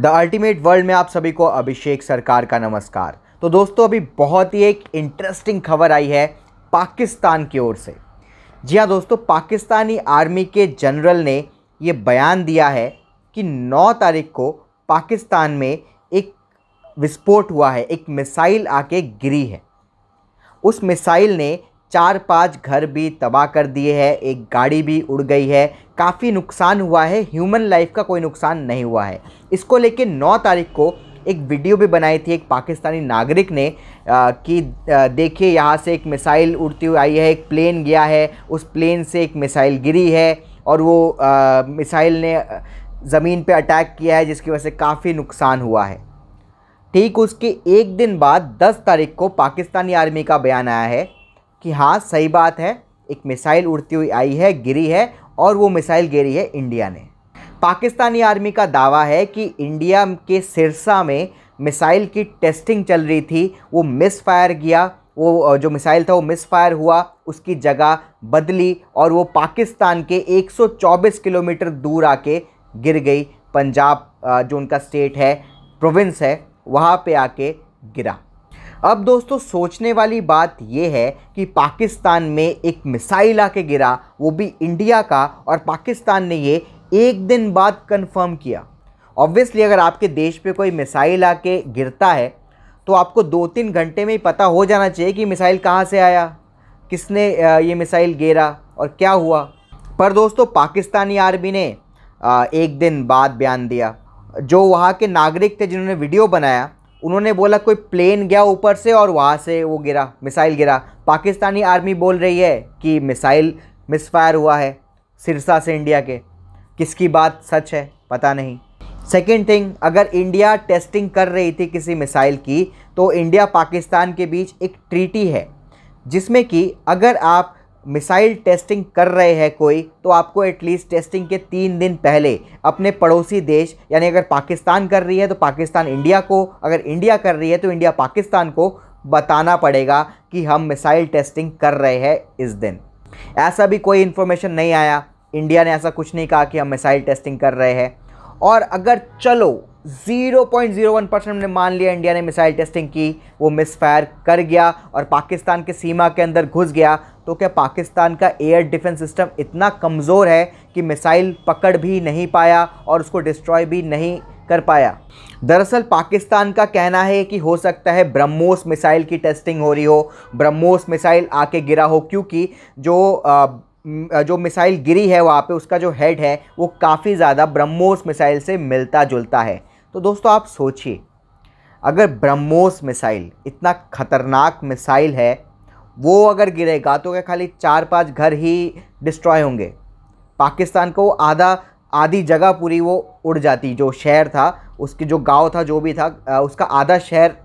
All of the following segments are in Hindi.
द अल्टीमेट वर्ल्ड में आप सभी को अभिषेक सरकार का नमस्कार तो दोस्तों अभी बहुत ही एक इंटरेस्टिंग खबर आई है पाकिस्तान की ओर से जी हाँ दोस्तों पाकिस्तानी आर्मी के जनरल ने ये बयान दिया है कि 9 तारीख को पाकिस्तान में एक विस्फोट हुआ है एक मिसाइल आके गिरी है उस मिसाइल ने चार पांच घर भी तबाह कर दिए हैं एक गाड़ी भी उड़ गई है काफ़ी नुकसान हुआ है ह्यूमन लाइफ का कोई नुकसान नहीं हुआ है इसको लेके 9 तारीख को एक वीडियो भी बनाई थी एक पाकिस्तानी नागरिक ने आ, कि देखिए यहाँ से एक मिसाइल उड़ती हुई आई है एक प्लेन गया है उस प्लेन से एक मिसाइल गिरी है और वो आ, मिसाइल ने ज़मीन पे अटैक किया है जिसकी वजह से काफ़ी नुकसान हुआ है ठीक उसके एक दिन बाद 10 तारीख को पाकिस्तानी आर्मी का बयान आया है कि हाँ सही बात है एक मिसाइल उड़ती हुई आई है गिरी है और वो मिसाइल गेरी है इंडिया ने पाकिस्तानी आर्मी का दावा है कि इंडिया के सिरसा में मिसाइल की टेस्टिंग चल रही थी वो मिस फायर किया वो जो मिसाइल था वो मिस फायर हुआ उसकी जगह बदली और वो पाकिस्तान के 124 किलोमीटर दूर आके गिर गई पंजाब जो उनका स्टेट है प्रोविंस है वहाँ पे आके गिरा अब दोस्तों सोचने वाली बात यह है कि पाकिस्तान में एक मिसाइल आके गिरा वो भी इंडिया का और पाकिस्तान ने ये एक दिन बाद कंफर्म किया ऑब्वियसली अगर आपके देश पे कोई मिसाइल आके गिरता है तो आपको दो तीन घंटे में ही पता हो जाना चाहिए कि मिसाइल कहाँ से आया किसने ये मिसाइल गिरा और क्या हुआ पर दोस्तों पाकिस्तानी आर्मी ने एक दिन बाद बयान दिया जो वहाँ के नागरिक थे जिन्होंने वीडियो बनाया उन्होंने बोला कोई प्लेन गया ऊपर से और वहाँ से वो गिरा मिसाइल गिरा पाकिस्तानी आर्मी बोल रही है कि मिसाइल मिसफायर हुआ है सिरसा से इंडिया के किसकी बात सच है पता नहीं सेकेंड थिंग अगर इंडिया टेस्टिंग कर रही थी किसी मिसाइल की तो इंडिया पाकिस्तान के बीच एक ट्रीटी है जिसमें कि अगर आप मिसाइल टेस्टिंग कर रहे हैं कोई तो आपको एटलीस्ट टेस्टिंग के तीन दिन पहले अपने पड़ोसी देश यानी अगर पाकिस्तान कर रही है तो पाकिस्तान इंडिया को अगर इंडिया कर रही है तो इंडिया पाकिस्तान को बताना पड़ेगा कि हम मिसाइल टेस्टिंग कर रहे हैं इस दिन ऐसा भी कोई इन्फॉर्मेशन नहीं आया इंडिया ने ऐसा कुछ नहीं कहा कि हम मिसाइल टेस्टिंग कर रहे हैं और अगर चलो 0.01 परसेंट हमने मान लिया इंडिया ने मिसाइल टेस्टिंग की वो मिसफायर कर गया और पाकिस्तान के सीमा के अंदर घुस गया तो क्या पाकिस्तान का एयर डिफेंस सिस्टम इतना कमज़ोर है कि मिसाइल पकड़ भी नहीं पाया और उसको डिस्ट्रॉय भी नहीं कर पाया दरअसल पाकिस्तान का कहना है कि हो सकता है ब्रह्मोस मिसाइल की टेस्टिंग हो रही हो ब्रह्मोस मिसाइल आके गिरा हो क्योंकि जो आ, जो मिसाइल गिरी है वहाँ पे उसका जो हेड है वो काफ़ी ज़्यादा ब्रह्मोस मिसाइल से मिलता जुलता है तो दोस्तों आप सोचिए अगर ब्रह्मोस मिसाइल इतना ख़तरनाक मिसाइल है वो अगर गिरेगा तो क्या खाली चार पांच घर ही डिस्ट्रॉय होंगे पाकिस्तान को आधा आधी जगह पूरी वो उड़ जाती जो शहर था उसके जो गांव था जो भी था उसका आधा शहर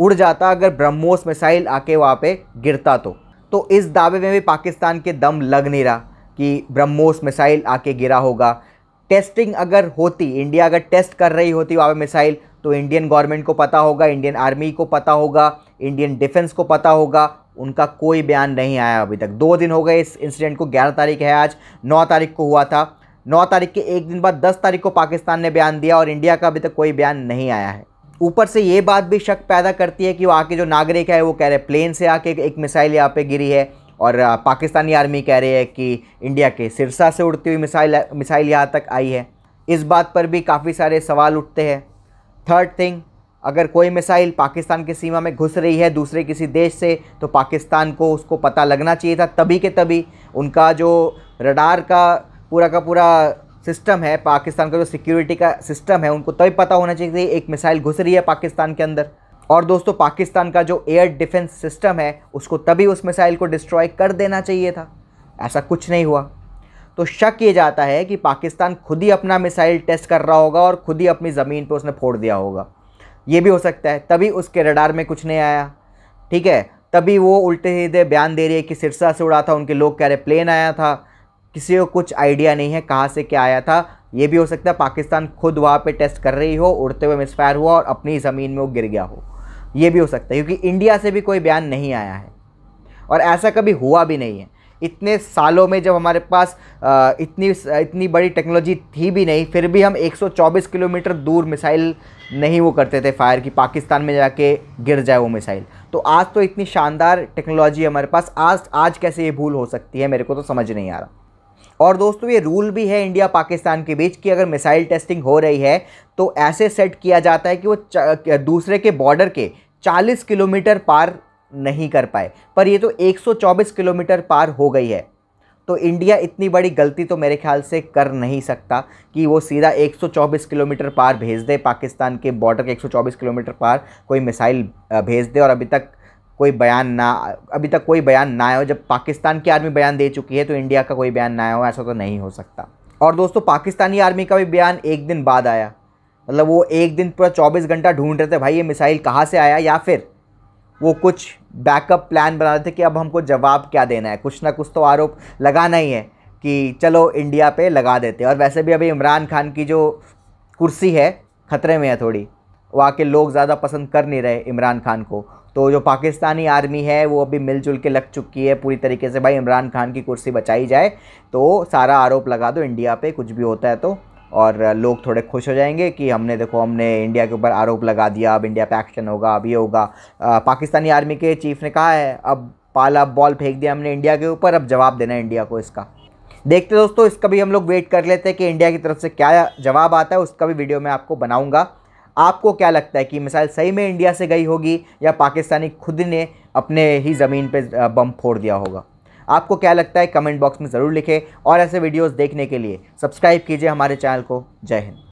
उड़ जाता अगर ब्रह्मोस मिसाइल आके वहाँ पे गिरता तो तो इस दावे में भी पाकिस्तान के दम लग नहीं रहा कि ब्रह्मोस मिसाइल आके गिरा होगा टेस्टिंग अगर होती इंडिया अगर टेस्ट कर रही होती वहाँ पर मिसाइल तो इंडियन गवर्नमेंट को पता होगा इंडियन आर्मी को पता होगा इंडियन डिफेंस को पता होगा उनका कोई बयान नहीं आया अभी तक दो दिन हो गए इस इंसिडेंट को ग्यारह तारीख है आज नौ तारीख को हुआ था नौ तारीख के एक दिन बाद दस तारीख को पाकिस्तान ने बयान दिया और इंडिया का अभी तक कोई बयान नहीं आया है ऊपर से ये बात भी शक पैदा करती है कि वहाँ के जो नागरिक है वो कह रहे हैं प्लेन से आके एक मिसाइल यहाँ पे गिरी है और पाकिस्तानी आर्मी कह रही है कि इंडिया के सिरसा से उड़ती हुई मिसाइल मिसाइल यहाँ तक आई है इस बात पर भी काफ़ी सारे सवाल उठते हैं थर्ड थिंग अगर कोई मिसाइल पाकिस्तान की सीमा में घुस रही है दूसरे किसी देश से तो पाकिस्तान को उसको पता लगना चाहिए था तभी के तभी उनका जो रडार का पूरा का पूरा सिस्टम है पाकिस्तान का जो सिक्योरिटी का सिस्टम है उनको तभी पता होना चाहिए कि एक मिसाइल घुस रही है पाकिस्तान के अंदर और दोस्तों पाकिस्तान का जो एयर डिफेंस सिस्टम है उसको तभी उस मिसाइल को डिस्ट्रॉय कर देना चाहिए था ऐसा कुछ नहीं हुआ तो शक ये जाता है कि पाकिस्तान खुद ही अपना मिसाइल टेस्ट कर रहा होगा और खुद ही अपनी ज़मीन पर उसने फोड़ दिया होगा ये भी हो सकता है तभी उसके रडार में कुछ नहीं आया ठीक है तभी वो उल्टे सीधे बयान दे रही है कि सिरसा से उड़ा था उनके लोग कह रहे प्लेन आया था किसी को कुछ आइडिया नहीं है कहाँ से क्या आया था ये भी हो सकता है पाकिस्तान खुद वहाँ पे टेस्ट कर रही हो उड़ते हुए मिसफायर हुआ और अपनी ज़मीन में वो गिर गया हो ये भी हो सकता है क्योंकि इंडिया से भी कोई बयान नहीं आया है और ऐसा कभी हुआ भी नहीं है इतने सालों में जब हमारे पास इतनी इतनी बड़ी टेक्नोलॉजी थी भी नहीं फिर भी हम 124 किलोमीटर दूर मिसाइल नहीं वो करते थे फायर कि पाकिस्तान में जाके गिर जाए वो मिसाइल तो आज तो इतनी शानदार टेक्नोलॉजी हमारे पास आज आज कैसे ये भूल हो सकती है मेरे को तो समझ नहीं आ रहा और दोस्तों ये रूल भी है इंडिया पाकिस्तान के बीच कि अगर मिसाइल टेस्टिंग हो रही है तो ऐसे सेट किया जाता है कि वो दूसरे के बॉर्डर के 40 किलोमीटर पार नहीं कर पाए पर ये तो 124 किलोमीटर पार हो गई है तो इंडिया इतनी बड़ी गलती तो मेरे ख्याल से कर नहीं सकता कि वो सीधा 124 किलोमीटर पार भेज दे पाकिस्तान के बॉर्डर के 124 किलोमीटर पार कोई मिसाइल भेज दे और अभी तक कोई बयान ना अभी तक कोई बयान ना आया हो जब पाकिस्तान की आर्मी बयान दे चुकी है तो इंडिया का कोई बयान ना आया हो ऐसा तो नहीं हो सकता और दोस्तों पाकिस्तानी आर्मी का भी बयान एक दिन बाद आया मतलब वो एक दिन पूरा चौबीस घंटा ढूंढ रहे थे भाई ये मिसाइल कहाँ से आया या फिर वो कुछ बैकअप प्लान बना रहे थे कि अब हमको जवाब क्या देना है कुछ ना कुछ तो आरोप लगाना ही है कि चलो इंडिया पे लगा देते और वैसे भी अभी इमरान खान की जो कुर्सी है ख़तरे में है थोड़ी वहाँ के लोग ज़्यादा पसंद कर नहीं रहे इमरान खान को तो जो पाकिस्तानी आर्मी है वो अभी मिलजुल के लग चुकी है पूरी तरीके से भाई इमरान खान की कुर्सी बचाई जाए तो सारा आरोप लगा दो इंडिया पे कुछ भी होता है तो और लोग थोड़े खुश हो जाएंगे कि हमने देखो हमने इंडिया के ऊपर आरोप लगा दिया अब इंडिया पे एक्शन होगा अब ये होगा पाकिस्तानी आर्मी के चीफ ने कहा है अब पाला बॉल फेंक दिया हमने इंडिया के ऊपर अब जवाब देना है इंडिया को इसका देखते दोस्तों इसका भी हम लोग वेट कर लेते हैं कि इंडिया की तरफ से क्या जवाब आता है उसका भी वीडियो मैं आपको बनाऊँगा आपको क्या लगता है कि मिसाइल सही में इंडिया से गई होगी या पाकिस्तानी खुद ने अपने ही ज़मीन पर बम फोड़ दिया होगा आपको क्या लगता है कमेंट बॉक्स में ज़रूर लिखें और ऐसे वीडियोस देखने के लिए सब्सक्राइब कीजिए हमारे चैनल को जय हिंद